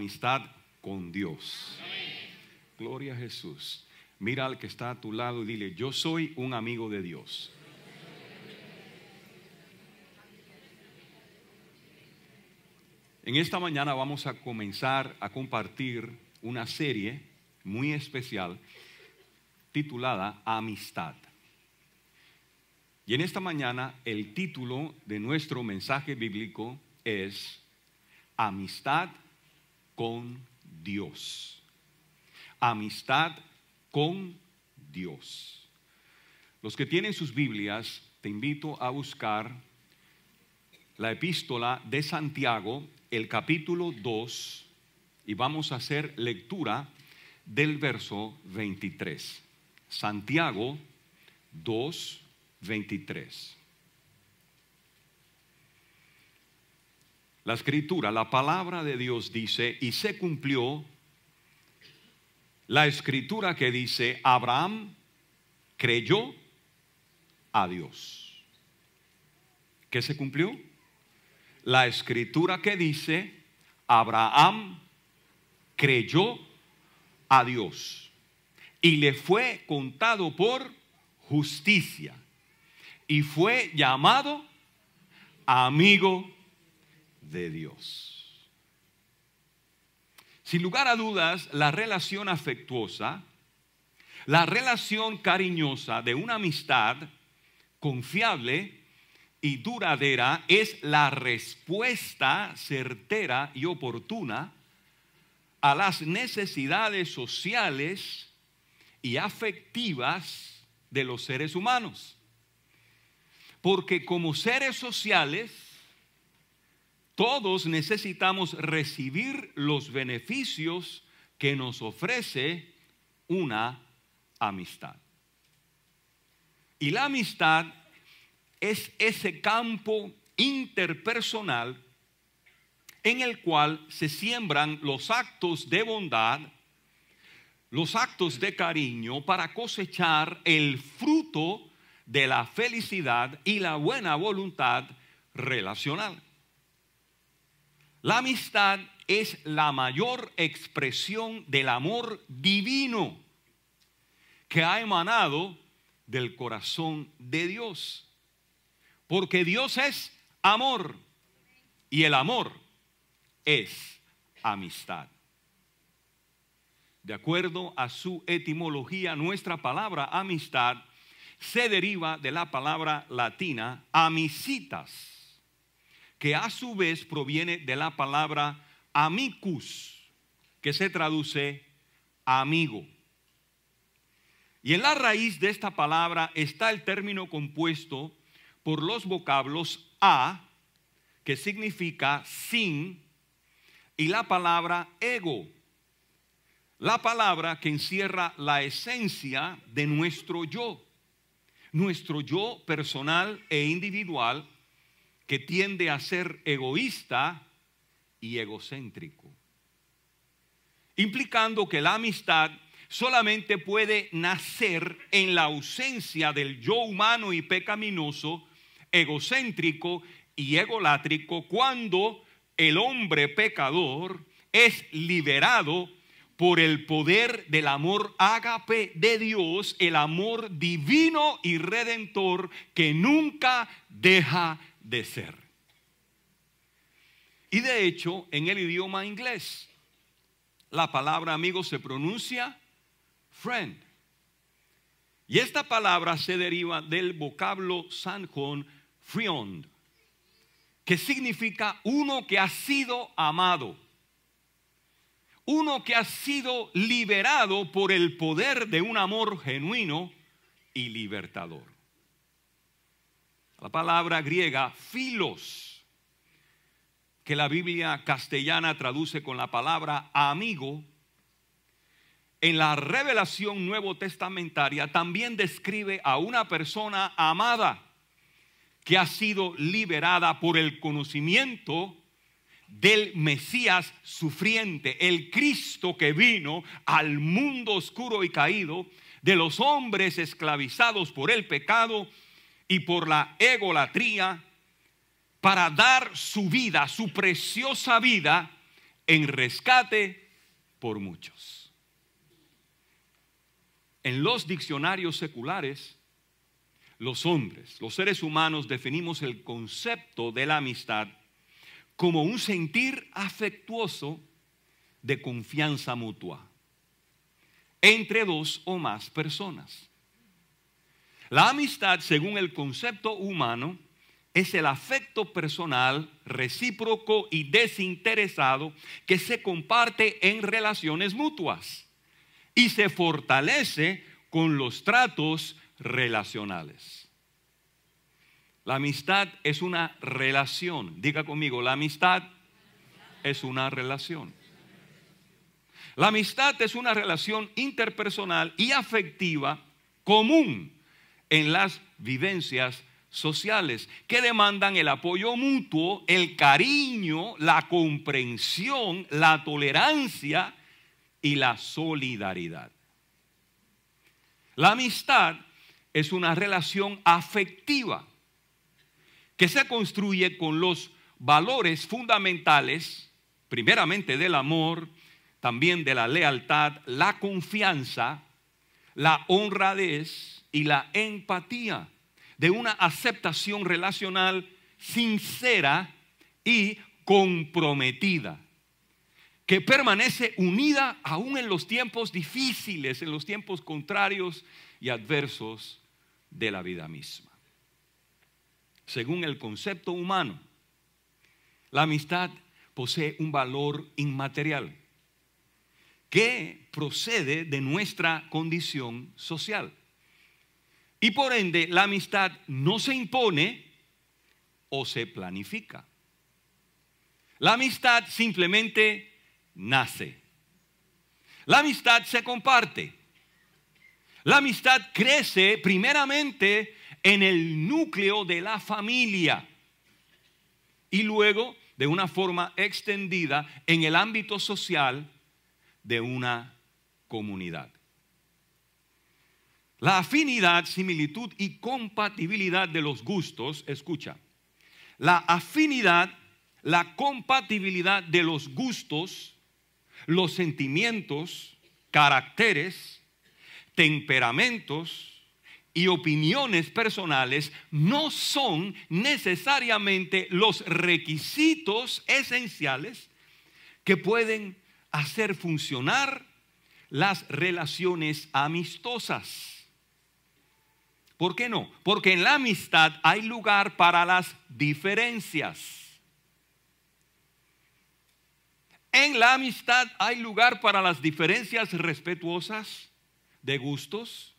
amistad con Dios. Gloria a Jesús. Mira al que está a tu lado y dile, yo soy un amigo de Dios. En esta mañana vamos a comenzar a compartir una serie muy especial titulada Amistad. Y en esta mañana el título de nuestro mensaje bíblico es Amistad con Dios. Amistad con Dios. Los que tienen sus Biblias, te invito a buscar la epístola de Santiago, el capítulo 2, y vamos a hacer lectura del verso 23. Santiago 2, 23. La escritura, la palabra de Dios dice, y se cumplió la escritura que dice, Abraham creyó a Dios. ¿Qué se cumplió? La escritura que dice, Abraham creyó a Dios y le fue contado por justicia y fue llamado amigo de Dios. Sin lugar a dudas, la relación afectuosa, la relación cariñosa de una amistad confiable y duradera es la respuesta certera y oportuna a las necesidades sociales y afectivas de los seres humanos. Porque como seres sociales, todos necesitamos recibir los beneficios que nos ofrece una amistad. Y la amistad es ese campo interpersonal en el cual se siembran los actos de bondad, los actos de cariño para cosechar el fruto de la felicidad y la buena voluntad relacional. La amistad es la mayor expresión del amor divino que ha emanado del corazón de Dios. Porque Dios es amor y el amor es amistad. De acuerdo a su etimología, nuestra palabra amistad se deriva de la palabra latina amicitas que a su vez proviene de la palabra amicus, que se traduce amigo. Y en la raíz de esta palabra está el término compuesto por los vocablos a, que significa sin, y la palabra ego, la palabra que encierra la esencia de nuestro yo, nuestro yo personal e individual que tiende a ser egoísta y egocéntrico, implicando que la amistad solamente puede nacer en la ausencia del yo humano y pecaminoso, egocéntrico y egolátrico, cuando el hombre pecador es liberado por el poder del amor ágape de Dios, el amor divino y redentor que nunca deja de ser. Y de hecho, en el idioma inglés, la palabra amigo se pronuncia friend. Y esta palabra se deriva del vocablo Juan, friend, que significa uno que ha sido amado uno que ha sido liberado por el poder de un amor genuino y libertador. La palabra griega filos, que la Biblia castellana traduce con la palabra amigo, en la revelación nuevo testamentaria también describe a una persona amada que ha sido liberada por el conocimiento del Mesías sufriente, el Cristo que vino al mundo oscuro y caído, de los hombres esclavizados por el pecado y por la egolatría, para dar su vida, su preciosa vida, en rescate por muchos. En los diccionarios seculares, los hombres, los seres humanos, definimos el concepto de la amistad como un sentir afectuoso de confianza mutua entre dos o más personas. La amistad, según el concepto humano, es el afecto personal, recíproco y desinteresado que se comparte en relaciones mutuas y se fortalece con los tratos relacionales. La amistad es una relación. Diga conmigo, la amistad es una relación. La amistad es una relación interpersonal y afectiva común en las vivencias sociales que demandan el apoyo mutuo, el cariño, la comprensión, la tolerancia y la solidaridad. La amistad es una relación afectiva que se construye con los valores fundamentales, primeramente del amor, también de la lealtad, la confianza, la honradez y la empatía, de una aceptación relacional sincera y comprometida, que permanece unida aún en los tiempos difíciles, en los tiempos contrarios y adversos de la vida misma según el concepto humano. La amistad posee un valor inmaterial que procede de nuestra condición social. Y por ende, la amistad no se impone o se planifica. La amistad simplemente nace. La amistad se comparte. La amistad crece primeramente en el núcleo de la familia y luego de una forma extendida en el ámbito social de una comunidad. La afinidad, similitud y compatibilidad de los gustos, escucha, la afinidad, la compatibilidad de los gustos, los sentimientos, caracteres, temperamentos, y opiniones personales no son necesariamente los requisitos esenciales que pueden hacer funcionar las relaciones amistosas. ¿Por qué no? Porque en la amistad hay lugar para las diferencias. En la amistad hay lugar para las diferencias respetuosas de gustos,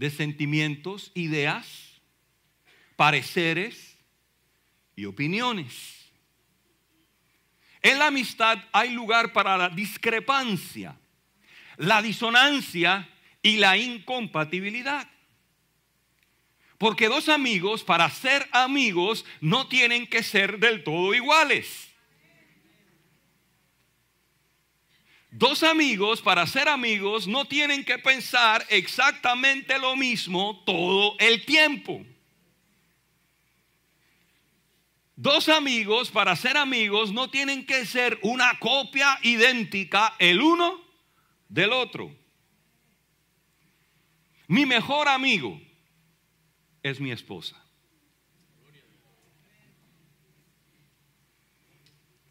de sentimientos, ideas, pareceres y opiniones. En la amistad hay lugar para la discrepancia, la disonancia y la incompatibilidad. Porque dos amigos, para ser amigos, no tienen que ser del todo iguales. Dos amigos, para ser amigos, no tienen que pensar exactamente lo mismo todo el tiempo. Dos amigos, para ser amigos, no tienen que ser una copia idéntica el uno del otro. Mi mejor amigo es mi esposa.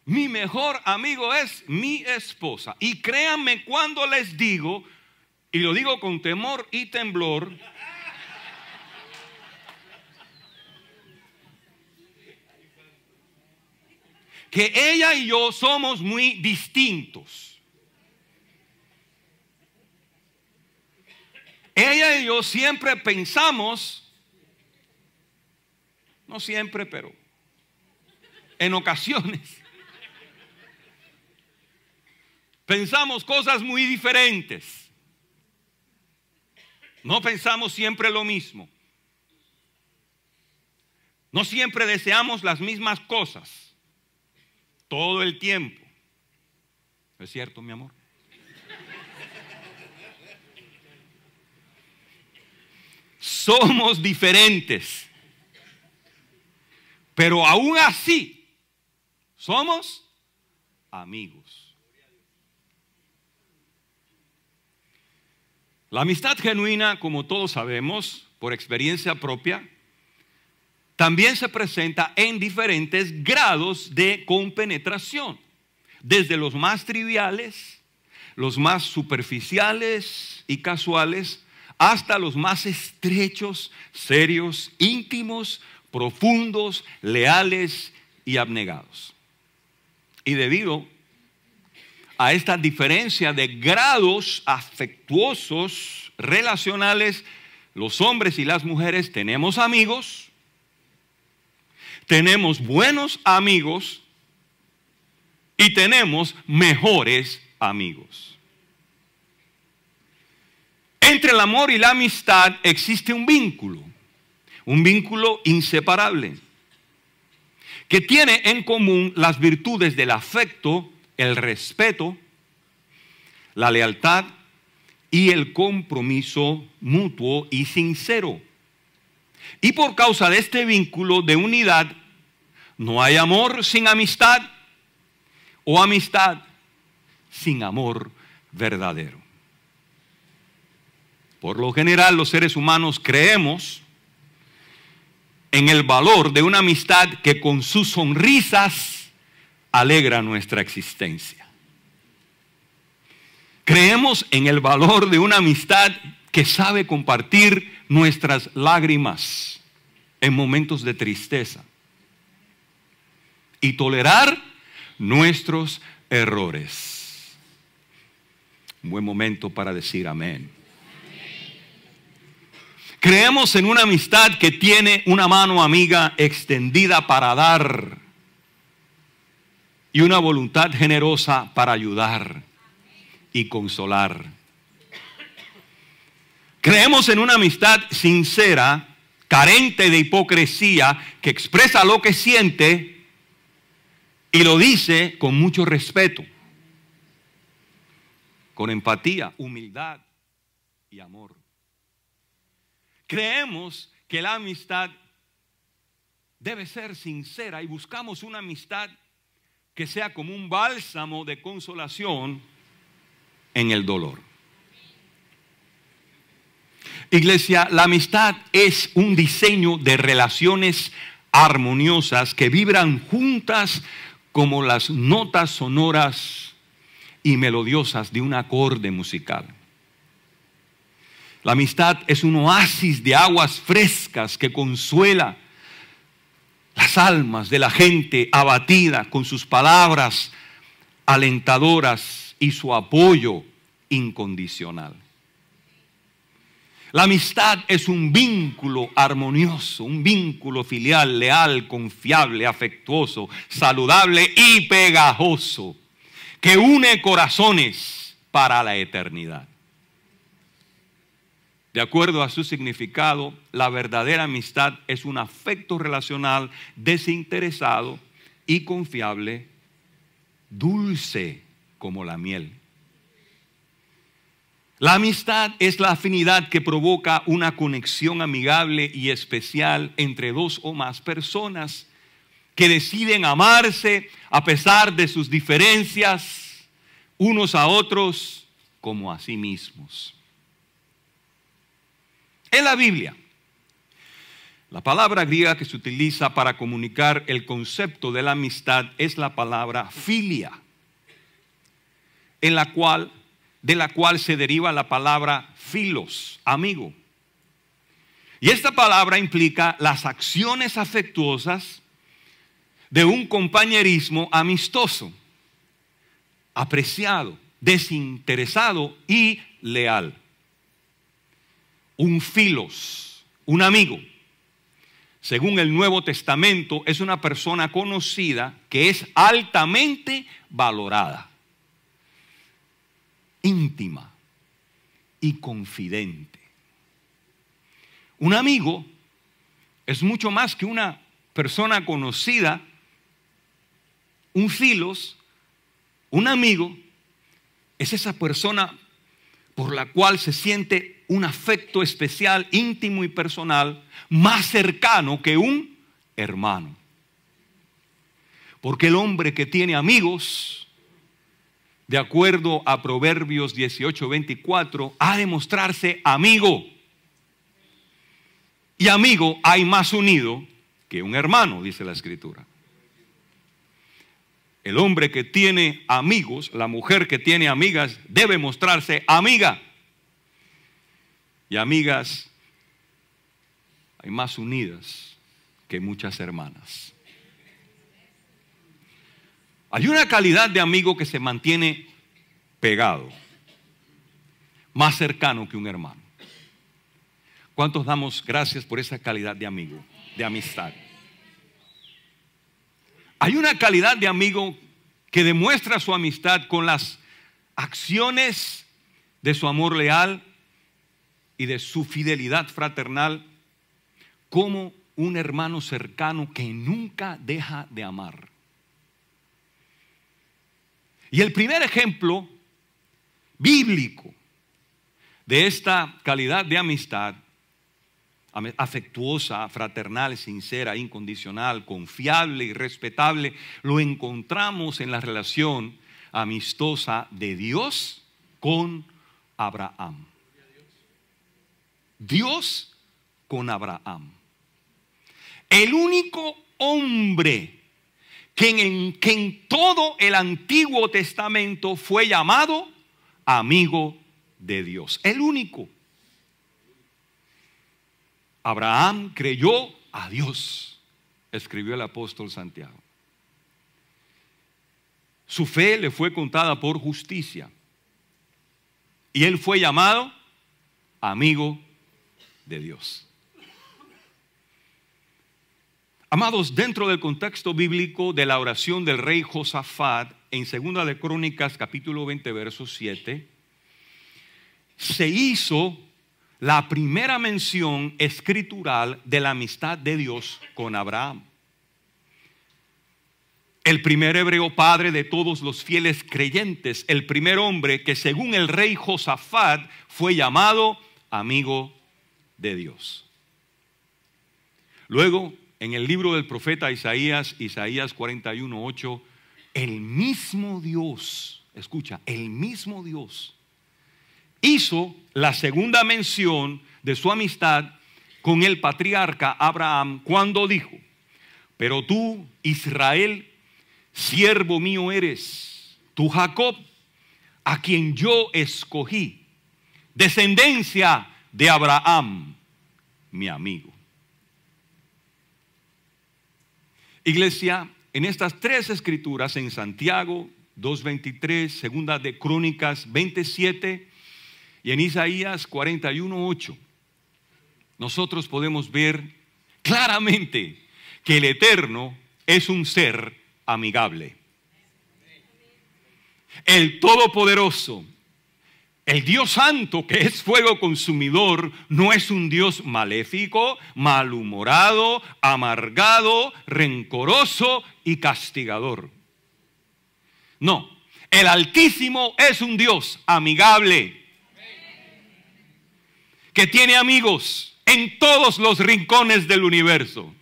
mi mejor amigo es mi esposa. Y créanme cuando les digo, y lo digo con temor y temblor, que ella y yo somos muy distintos. Ella y yo siempre pensamos, no siempre, pero en ocasiones, Pensamos cosas muy diferentes. No pensamos siempre lo mismo. No siempre deseamos las mismas cosas. Todo el tiempo. ¿Es cierto, mi amor? Somos diferentes. Pero aún así, somos amigos. La amistad genuina, como todos sabemos, por experiencia propia, también se presenta en diferentes grados de compenetración, desde los más triviales, los más superficiales y casuales, hasta los más estrechos, serios, íntimos, profundos, leales y abnegados. Y debido a esta diferencia de grados afectuosos, relacionales, los hombres y las mujeres tenemos amigos, tenemos buenos amigos y tenemos mejores amigos. Entre el amor y la amistad existe un vínculo, un vínculo inseparable, que tiene en común las virtudes del afecto, el respeto, la lealtad y el compromiso mutuo y sincero. Y por causa de este vínculo de unidad, no hay amor sin amistad o amistad sin amor verdadero. Por lo general los seres humanos creemos en el valor de una amistad que con sus sonrisas alegra nuestra existencia. Creemos en el valor de una amistad que sabe compartir nuestras lágrimas en momentos de tristeza y tolerar nuestros errores. buen momento para decir amén. Creemos en una amistad que tiene una mano amiga extendida para dar y una voluntad generosa para ayudar y consolar. Creemos en una amistad sincera, carente de hipocresía, que expresa lo que siente y lo dice con mucho respeto, con empatía, humildad y amor. Creemos que la amistad debe ser sincera y buscamos una amistad que sea como un bálsamo de consolación en el dolor. Iglesia, la amistad es un diseño de relaciones armoniosas que vibran juntas como las notas sonoras y melodiosas de un acorde musical. La amistad es un oasis de aguas frescas que consuela las almas de la gente abatida con sus palabras alentadoras y su apoyo incondicional. La amistad es un vínculo armonioso, un vínculo filial, leal, confiable, afectuoso, saludable y pegajoso, que une corazones para la eternidad. De acuerdo a su significado, la verdadera amistad es un afecto relacional desinteresado y confiable, dulce como la miel. La amistad es la afinidad que provoca una conexión amigable y especial entre dos o más personas que deciden amarse a pesar de sus diferencias unos a otros como a sí mismos. En la Biblia, la palabra griega que se utiliza para comunicar el concepto de la amistad es la palabra filia, en la cual, de la cual se deriva la palabra filos, amigo. Y esta palabra implica las acciones afectuosas de un compañerismo amistoso, apreciado, desinteresado y leal un filos, un amigo, según el Nuevo Testamento, es una persona conocida que es altamente valorada, íntima y confidente. Un amigo es mucho más que una persona conocida, un filos, un amigo, es esa persona por la cual se siente un afecto especial, íntimo y personal, más cercano que un hermano. Porque el hombre que tiene amigos, de acuerdo a Proverbios 18:24, ha de mostrarse amigo. Y amigo hay más unido que un hermano, dice la escritura. El hombre que tiene amigos, la mujer que tiene amigas, debe mostrarse amiga. Y amigas hay más unidas que muchas hermanas. Hay una calidad de amigo que se mantiene pegado, más cercano que un hermano. ¿Cuántos damos gracias por esa calidad de amigo, de amistad? Hay una calidad de amigo que demuestra su amistad con las acciones de su amor leal y de su fidelidad fraternal como un hermano cercano que nunca deja de amar. Y el primer ejemplo bíblico de esta calidad de amistad afectuosa, fraternal, sincera, incondicional, confiable y respetable, lo encontramos en la relación amistosa de Dios con Abraham. Dios con Abraham. El único hombre que en, en todo el Antiguo Testamento fue llamado amigo de Dios. El único Abraham creyó a Dios, escribió el apóstol Santiago. Su fe le fue contada por justicia. Y él fue llamado amigo de Dios. Amados, dentro del contexto bíblico de la oración del rey Josafat en Segunda de Crónicas capítulo 20 verso 7, se hizo la primera mención escritural de la amistad de Dios con Abraham. El primer hebreo padre de todos los fieles creyentes, el primer hombre que según el rey Josafat fue llamado amigo de Dios. Luego, en el libro del profeta Isaías, Isaías 41.8 el mismo Dios, escucha, el mismo Dios hizo la segunda mención de su amistad con el patriarca Abraham cuando dijo, pero tú, Israel, siervo mío eres, tú Jacob, a quien yo escogí, descendencia de Abraham, mi amigo. Iglesia, en estas tres escrituras, en Santiago 2.23, segunda de Crónicas 27, y en Isaías ocho nosotros podemos ver claramente que el Eterno es un ser amigable. El Todopoderoso, el Dios Santo, que es fuego consumidor, no es un Dios maléfico, malhumorado, amargado, rencoroso y castigador. No, el Altísimo es un Dios amigable que tiene amigos en todos los rincones del universo.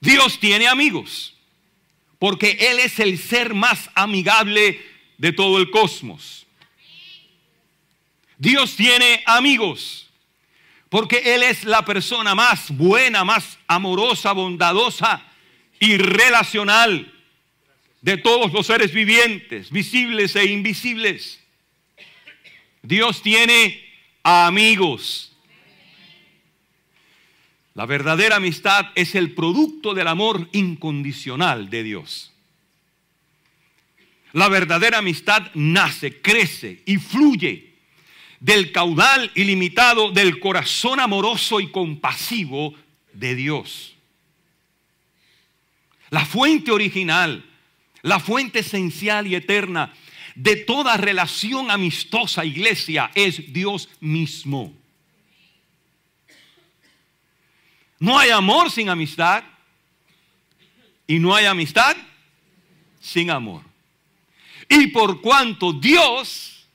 Dios tiene amigos, porque Él es el ser más amigable de todo el cosmos. Dios tiene amigos, porque Él es la persona más buena, más amorosa, bondadosa y relacional de todos los seres vivientes, visibles e invisibles. Dios tiene amigos. La verdadera amistad es el producto del amor incondicional de Dios. La verdadera amistad nace, crece y fluye del caudal ilimitado del corazón amoroso y compasivo de Dios. La fuente original, la fuente esencial y eterna de toda relación amistosa, iglesia, es Dios mismo. No hay amor sin amistad y no hay amistad sin amor. Y por cuanto Dios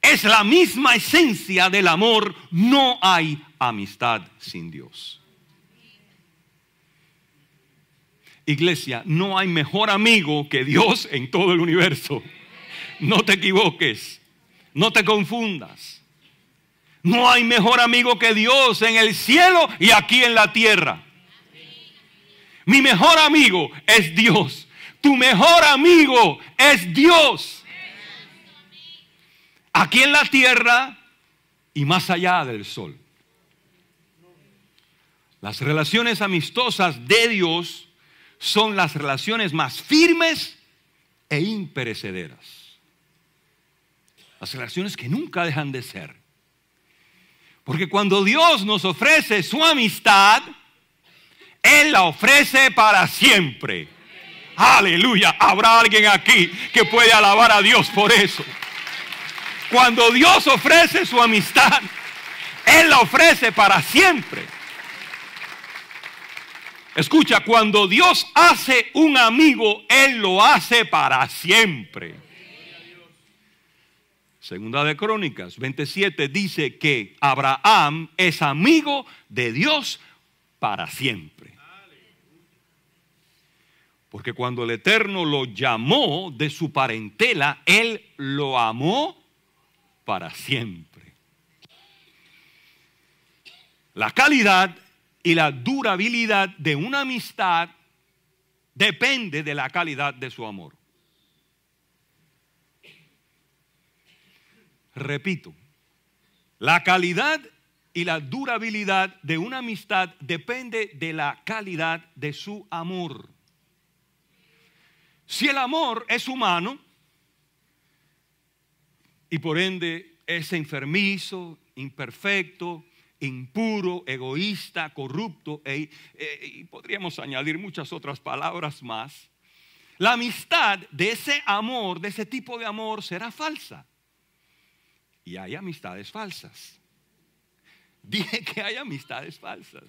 es la misma esencia del amor, no hay amistad sin Dios. Iglesia, no hay mejor amigo que Dios en todo el universo no te equivoques, no te confundas. No hay mejor amigo que Dios en el cielo y aquí en la tierra. Mi mejor amigo es Dios. Tu mejor amigo es Dios. Aquí en la tierra y más allá del sol. Las relaciones amistosas de Dios son las relaciones más firmes e imperecederas. Las relaciones que nunca dejan de ser. Porque cuando Dios nos ofrece su amistad, Él la ofrece para siempre. Aleluya. Habrá alguien aquí que puede alabar a Dios por eso. Cuando Dios ofrece su amistad, Él la ofrece para siempre. Escucha, cuando Dios hace un amigo, Él lo hace para siempre. Segunda de Crónicas 27 dice que Abraham es amigo de Dios para siempre. Porque cuando el Eterno lo llamó de su parentela, Él lo amó para siempre. La calidad y la durabilidad de una amistad depende de la calidad de su amor. Repito, la calidad y la durabilidad de una amistad depende de la calidad de su amor. Si el amor es humano y por ende es enfermizo, imperfecto, impuro, egoísta, corrupto, e, e, y podríamos añadir muchas otras palabras más, la amistad de ese amor, de ese tipo de amor, será falsa. Y hay amistades falsas. Dije que hay amistades falsas.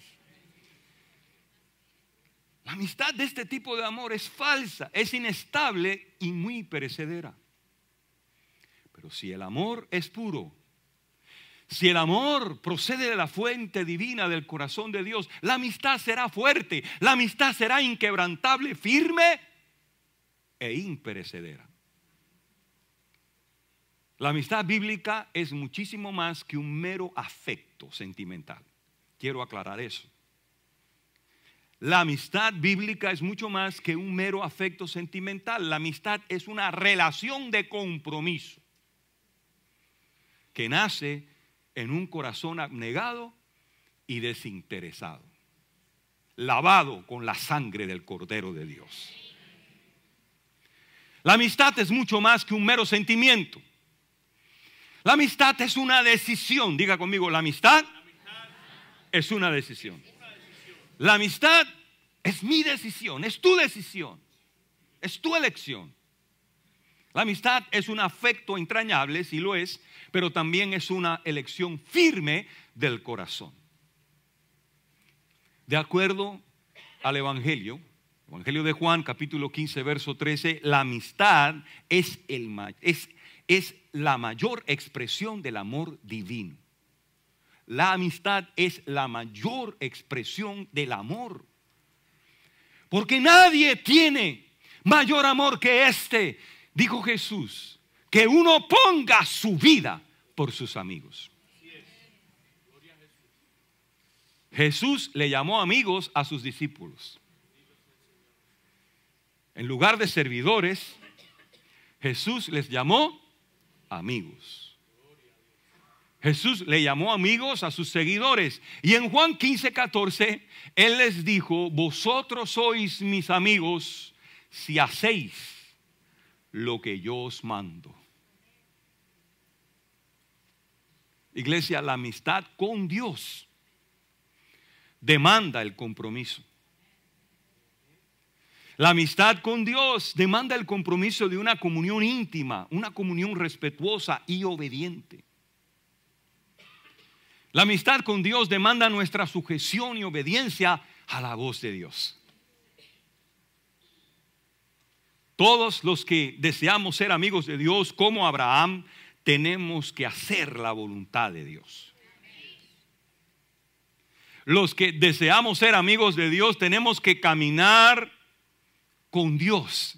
La amistad de este tipo de amor es falsa, es inestable y muy perecedera. Pero si el amor es puro, si el amor procede de la fuente divina del corazón de Dios, la amistad será fuerte, la amistad será inquebrantable, firme e imperecedera. La amistad bíblica es muchísimo más que un mero afecto sentimental. Quiero aclarar eso. La amistad bíblica es mucho más que un mero afecto sentimental. La amistad es una relación de compromiso que nace en un corazón abnegado y desinteresado, lavado con la sangre del Cordero de Dios. La amistad es mucho más que un mero sentimiento. La amistad es una decisión. Diga conmigo, la amistad, es una decisión. La amistad es mi decisión, es tu decisión, es tu elección. La amistad es un afecto entrañable, si lo es, pero también es una elección firme del corazón. De acuerdo al Evangelio, Evangelio de Juan, capítulo 15, verso 13, la amistad es el, es es la mayor expresión del amor divino. La amistad es la mayor expresión del amor. Porque nadie tiene mayor amor que este, dijo Jesús, que uno ponga su vida por sus amigos. Jesús le llamó amigos a sus discípulos. En lugar de servidores, Jesús les llamó amigos. Jesús le llamó amigos a sus seguidores. Y en Juan 15, 14, Él les dijo, vosotros sois mis amigos si hacéis lo que yo os mando. Iglesia, la amistad con Dios demanda el compromiso. La amistad con Dios demanda el compromiso de una comunión íntima, una comunión respetuosa y obediente. La amistad con Dios demanda nuestra sujeción y obediencia a la voz de Dios. Todos los que deseamos ser amigos de Dios como Abraham, tenemos que hacer la voluntad de Dios. Los que deseamos ser amigos de Dios, tenemos que caminar con Dios,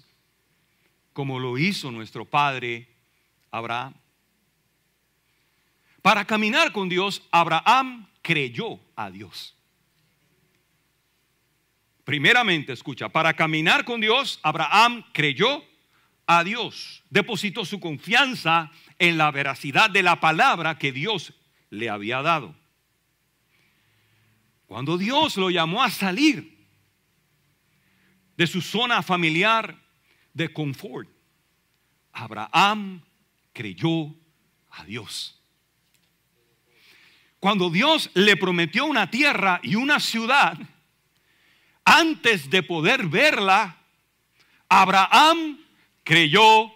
como lo hizo nuestro padre Abraham. Para caminar con Dios, Abraham creyó a Dios. Primeramente, escucha, para caminar con Dios, Abraham creyó a Dios, depositó su confianza en la veracidad de la palabra que Dios le había dado. Cuando Dios lo llamó a salir de su zona familiar de confort. Abraham creyó a Dios. Cuando Dios le prometió una tierra y una ciudad, antes de poder verla, Abraham creyó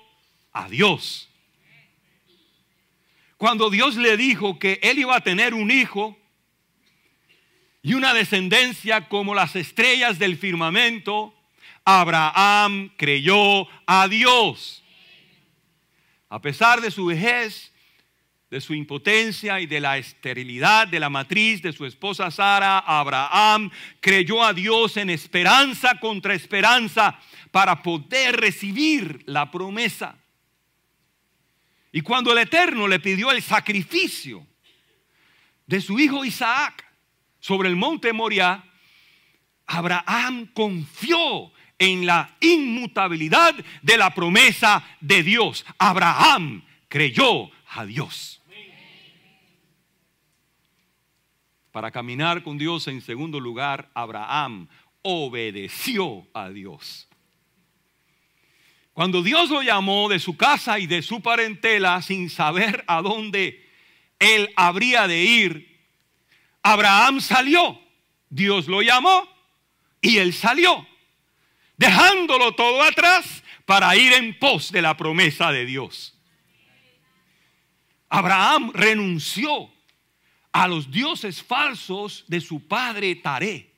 a Dios. Cuando Dios le dijo que él iba a tener un hijo y una descendencia como las estrellas del firmamento, Abraham creyó a Dios. A pesar de su vejez, de su impotencia y de la esterilidad de la matriz de su esposa Sara, Abraham creyó a Dios en esperanza contra esperanza para poder recibir la promesa. Y cuando el Eterno le pidió el sacrificio de su hijo Isaac sobre el monte Moriah, Abraham confió en la inmutabilidad de la promesa de Dios. Abraham creyó a Dios. Para caminar con Dios en segundo lugar, Abraham obedeció a Dios. Cuando Dios lo llamó de su casa y de su parentela sin saber a dónde él habría de ir, Abraham salió. Dios lo llamó y él salió dejándolo todo atrás para ir en pos de la promesa de Dios. Abraham renunció a los dioses falsos de su padre Taré.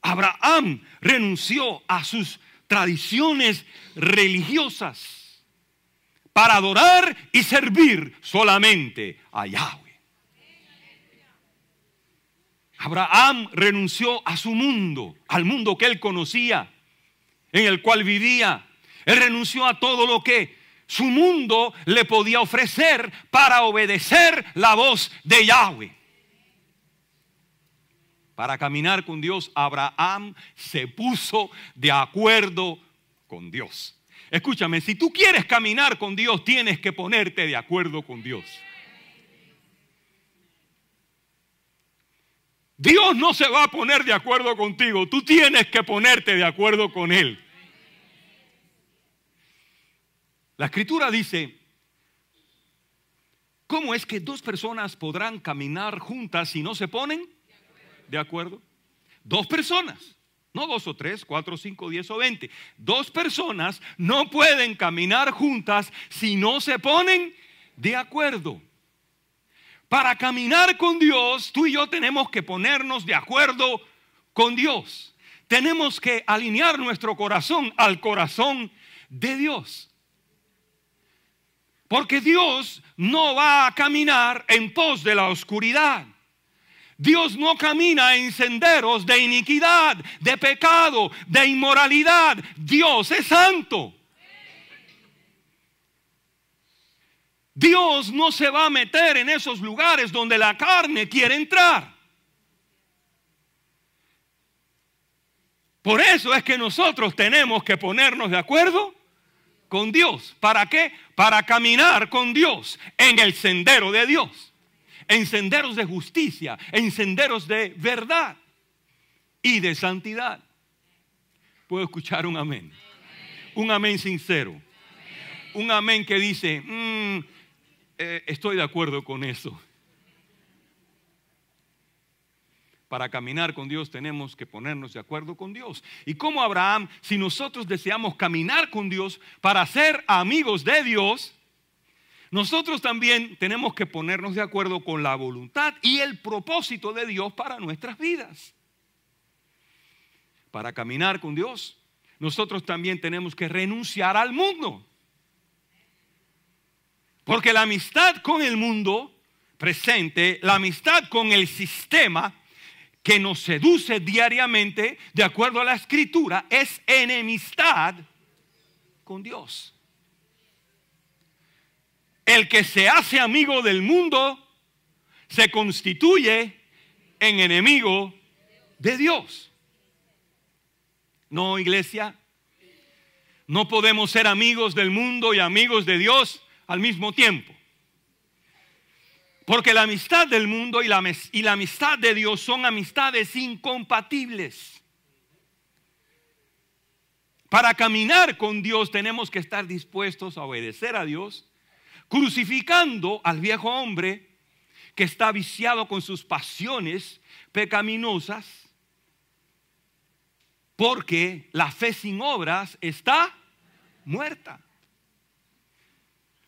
Abraham renunció a sus tradiciones religiosas para adorar y servir solamente a Yahweh. Abraham renunció a su mundo, al mundo que él conocía, en el cual vivía. Él renunció a todo lo que su mundo le podía ofrecer para obedecer la voz de Yahweh. Para caminar con Dios, Abraham se puso de acuerdo con Dios. Escúchame, si tú quieres caminar con Dios, tienes que ponerte de acuerdo con Dios. Dios no se va a poner de acuerdo contigo, tú tienes que ponerte de acuerdo con Él. La escritura dice, ¿cómo es que dos personas podrán caminar juntas si no se ponen de acuerdo? Dos personas, no dos o tres, cuatro, cinco, diez o veinte. Dos personas no pueden caminar juntas si no se ponen de acuerdo. Para caminar con Dios, tú y yo tenemos que ponernos de acuerdo con Dios. Tenemos que alinear nuestro corazón al corazón de Dios. Porque Dios no va a caminar en pos de la oscuridad. Dios no camina en senderos de iniquidad, de pecado, de inmoralidad. Dios es santo. Dios no se va a meter en esos lugares donde la carne quiere entrar. Por eso es que nosotros tenemos que ponernos de acuerdo con Dios. ¿Para qué? Para caminar con Dios en el sendero de Dios, en senderos de justicia, en senderos de verdad y de santidad. ¿Puedo escuchar un amén? Un amén sincero. Un amén que dice, mm, eh, estoy de acuerdo con eso. Para caminar con Dios tenemos que ponernos de acuerdo con Dios. ¿Y como Abraham, si nosotros deseamos caminar con Dios para ser amigos de Dios, nosotros también tenemos que ponernos de acuerdo con la voluntad y el propósito de Dios para nuestras vidas? Para caminar con Dios, nosotros también tenemos que renunciar al mundo. Porque la amistad con el mundo presente, la amistad con el sistema que nos seduce diariamente, de acuerdo a la escritura, es enemistad con Dios. El que se hace amigo del mundo se constituye en enemigo de Dios. No, iglesia, no podemos ser amigos del mundo y amigos de Dios al mismo tiempo. Porque la amistad del mundo y la, amistad de Dios son amistades incompatibles. Para caminar con Dios tenemos que estar dispuestos a obedecer a Dios, crucificando al viejo hombre que está viciado con sus pasiones pecaminosas, porque la fe sin obras está muerta.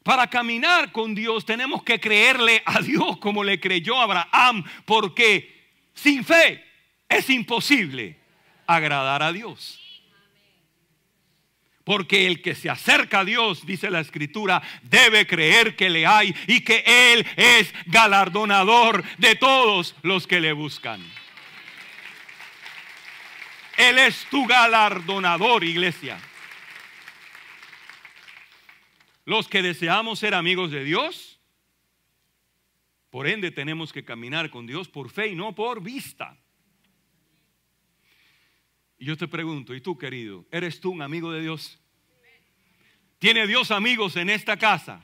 Para caminar con Dios tenemos que creerle a Dios como le creyó Abraham, porque sin fe es imposible agradar a Dios. Porque el que se acerca a Dios, dice la escritura, debe creer que le hay y que Él es galardonador de todos los que le buscan. Él es tu galardonador, iglesia. Los que deseamos ser amigos de Dios, por ende tenemos que caminar con Dios por fe y no por vista. Y yo te pregunto, ¿y tú querido? ¿Eres tú un amigo de Dios? ¿Tiene Dios amigos en esta casa?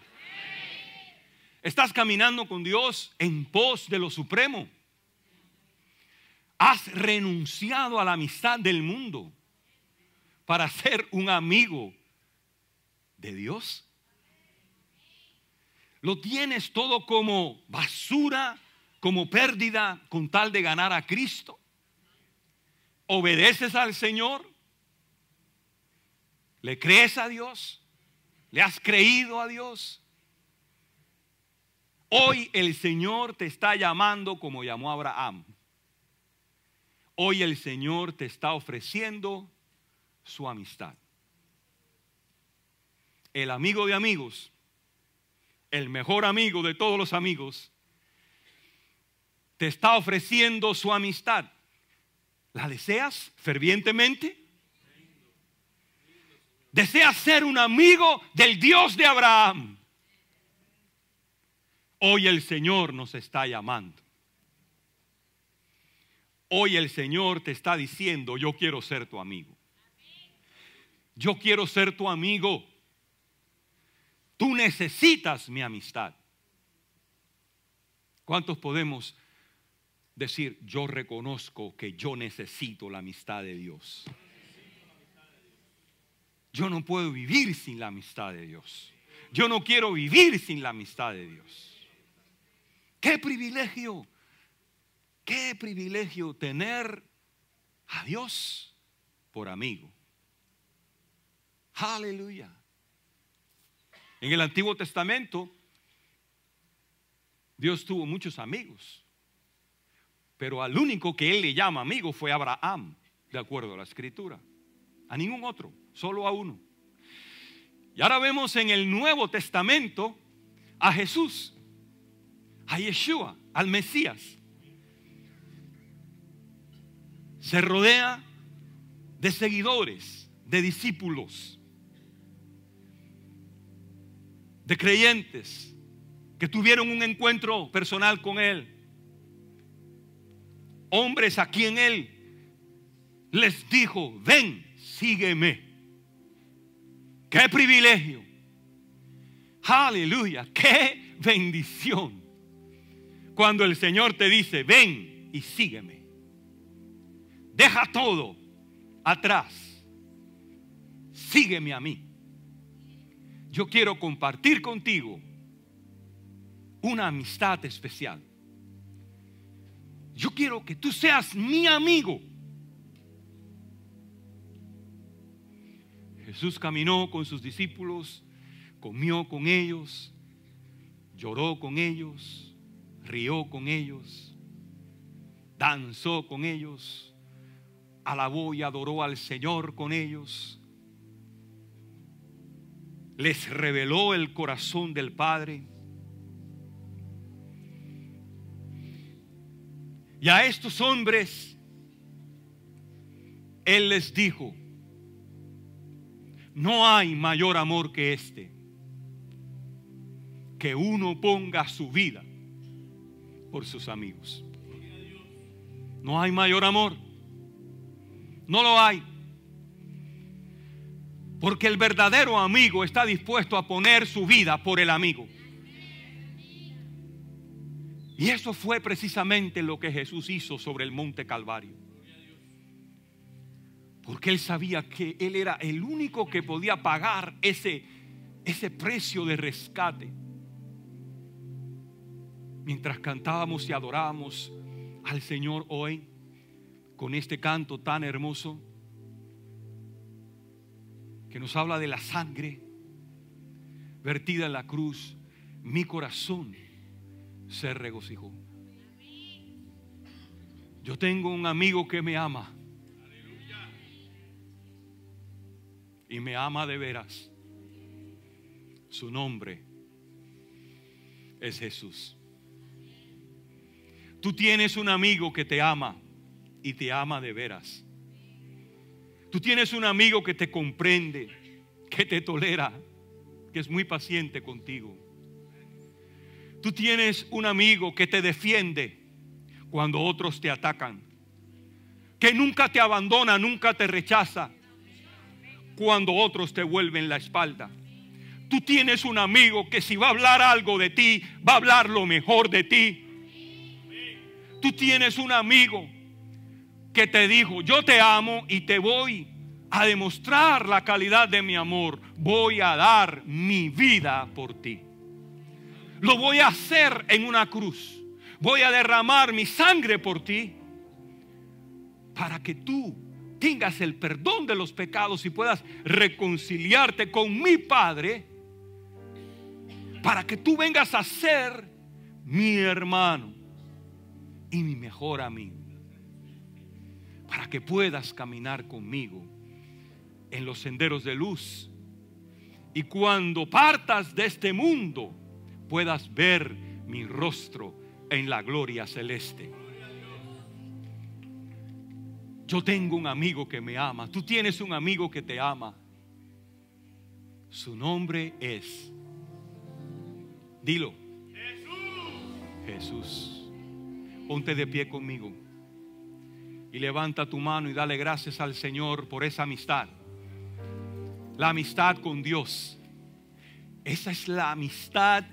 ¿Estás caminando con Dios en pos de lo supremo? ¿Has renunciado a la amistad del mundo para ser un amigo de Dios? Lo tienes todo como basura, como pérdida, con tal de ganar a Cristo. Obedeces al Señor. ¿Le crees a Dios? ¿Le has creído a Dios? Hoy el Señor te está llamando como llamó Abraham. Hoy el Señor te está ofreciendo su amistad. El amigo de amigos el mejor amigo de todos los amigos, te está ofreciendo su amistad. ¿La deseas fervientemente? ¿Deseas ser un amigo del Dios de Abraham? Hoy el Señor nos está llamando. Hoy el Señor te está diciendo, yo quiero ser tu amigo. Yo quiero ser tu amigo. Tú necesitas mi amistad. ¿Cuántos podemos decir, yo reconozco que yo necesito la amistad de Dios? Yo no puedo vivir sin la amistad de Dios. Yo no quiero vivir sin la amistad de Dios. Qué privilegio, qué privilegio tener a Dios por amigo. Aleluya. En el Antiguo Testamento, Dios tuvo muchos amigos, pero al único que él le llama amigo fue Abraham, de acuerdo a la escritura. A ningún otro, solo a uno. Y ahora vemos en el Nuevo Testamento a Jesús, a Yeshua, al Mesías. Se rodea de seguidores, de discípulos. de creyentes que tuvieron un encuentro personal con Él. Hombres a quien Él les dijo, ven, sígueme. Qué privilegio. Aleluya, qué bendición. Cuando el Señor te dice, ven y sígueme. Deja todo atrás. Sígueme a mí yo quiero compartir contigo una amistad especial. Yo quiero que tú seas mi amigo. Jesús caminó con sus discípulos, comió con ellos, lloró con ellos, rió con ellos, danzó con ellos, alabó y adoró al Señor con ellos les reveló el corazón del Padre. Y a estos hombres, Él les dijo, no hay mayor amor que este, que uno ponga su vida por sus amigos. No hay mayor amor, no lo hay. Porque el verdadero amigo está dispuesto a poner su vida por el amigo. Y eso fue precisamente lo que Jesús hizo sobre el monte Calvario. Porque él sabía que él era el único que podía pagar ese, ese precio de rescate. Mientras cantábamos y adorábamos al Señor hoy con este canto tan hermoso, que nos habla de la sangre vertida en la cruz, mi corazón se regocijó. Yo tengo un amigo que me ama. Y me ama de veras. Su nombre es Jesús. Tú tienes un amigo que te ama y te ama de veras. Tú tienes un amigo que te comprende, que te tolera, que es muy paciente contigo. Tú tienes un amigo que te defiende cuando otros te atacan, que nunca te abandona, nunca te rechaza cuando otros te vuelven la espalda. Tú tienes un amigo que si va a hablar algo de ti, va a hablar lo mejor de ti. Tú tienes un amigo que te dijo, yo te amo y te voy a demostrar la calidad de mi amor, voy a dar mi vida por ti. Lo voy a hacer en una cruz. Voy a derramar mi sangre por ti para que tú tengas el perdón de los pecados y puedas reconciliarte con mi Padre, para que tú vengas a ser mi hermano y mi mejor amigo para que puedas caminar conmigo en los senderos de luz. Y cuando partas de este mundo, puedas ver mi rostro en la gloria celeste. Yo tengo un amigo que me ama. Tú tienes un amigo que te ama. Su nombre es. Dilo. Jesús. Jesús. Ponte de pie conmigo y levanta tu mano y dale gracias al Señor por esa amistad. La amistad con Dios. Esa es la amistad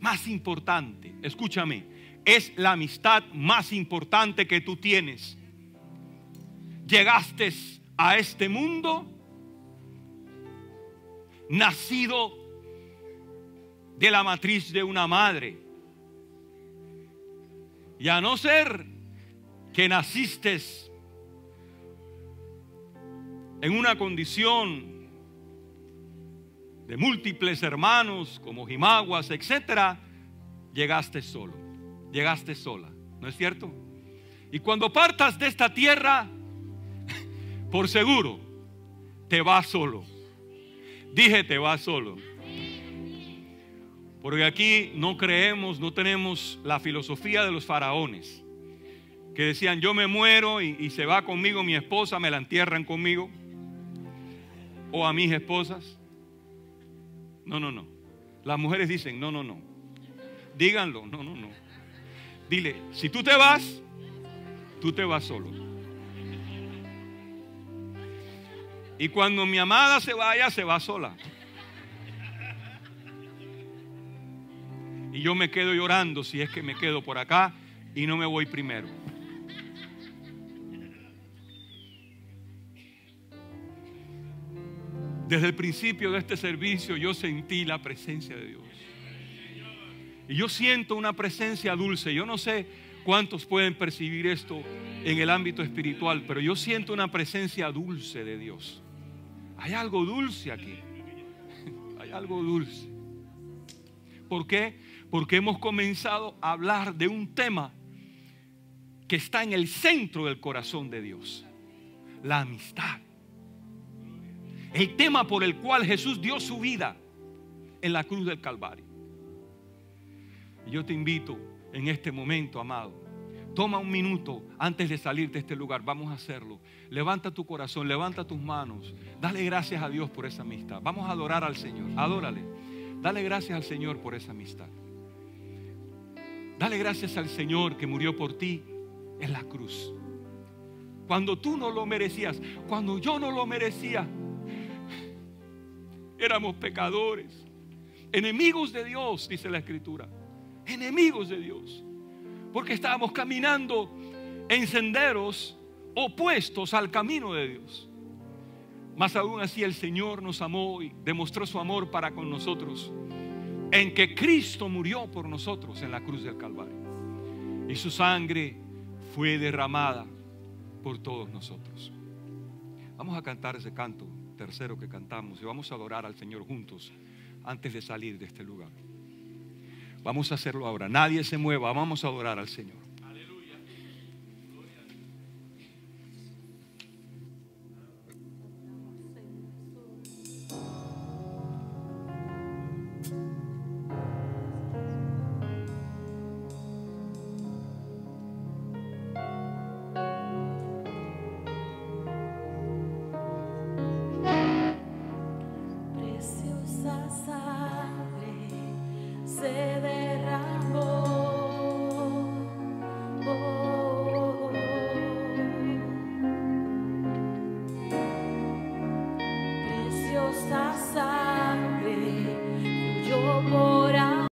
más importante. Escúchame, es la amistad más importante que tú tienes. Llegaste a este mundo nacido de la matriz de una madre. Y a no ser que naciste en una condición de múltiples hermanos como jimaguas, etc. llegaste solo, llegaste sola, ¿no es cierto? Y cuando partas de esta tierra, por seguro, te vas solo. Dije, te vas solo. Porque aquí no creemos, no tenemos la filosofía de los faraones que decían, yo me muero y, se va conmigo mi esposa, me la entierran conmigo, o a mis esposas. No, no, no. Las mujeres dicen, no, no, no. Díganlo, no, no, no. Dile, si tú te vas, tú te vas solo. Y cuando mi amada se vaya, se va sola. Y yo me quedo llorando si es que me quedo por acá y no me voy primero. Desde el principio de este servicio yo sentí la presencia de Dios. Y yo siento una presencia dulce. Yo no sé cuántos pueden percibir esto en el ámbito espiritual, pero yo siento una presencia dulce de Dios. Hay algo dulce aquí. Hay algo dulce. ¿Por qué? Porque hemos comenzado a hablar de un tema que está en el centro del corazón de Dios. La amistad. El tema por el cual Jesús dio su vida en la cruz del Calvario. Yo te invito en este momento, amado. Toma un minuto antes de salir de este lugar. Vamos a hacerlo. Levanta tu corazón, levanta tus manos. Dale gracias a Dios por esa amistad. Vamos a adorar al Señor. Adórale. Dale gracias al Señor por esa amistad. Dale gracias al Señor que murió por ti en la cruz. Cuando tú no lo merecías, cuando yo no lo merecía, Éramos pecadores, enemigos de Dios, dice la escritura. Enemigos de Dios. Porque estábamos caminando en senderos opuestos al camino de Dios. Mas aún así el Señor nos amó y demostró su amor para con nosotros en que Cristo murió por nosotros en la cruz del Calvario. Y su sangre fue derramada por todos nosotros. Vamos a cantar ese canto tercero que cantamos y vamos a adorar al Señor juntos antes de salir de este lugar. Vamos a hacerlo ahora. Nadie se mueva. Vamos a adorar al Señor.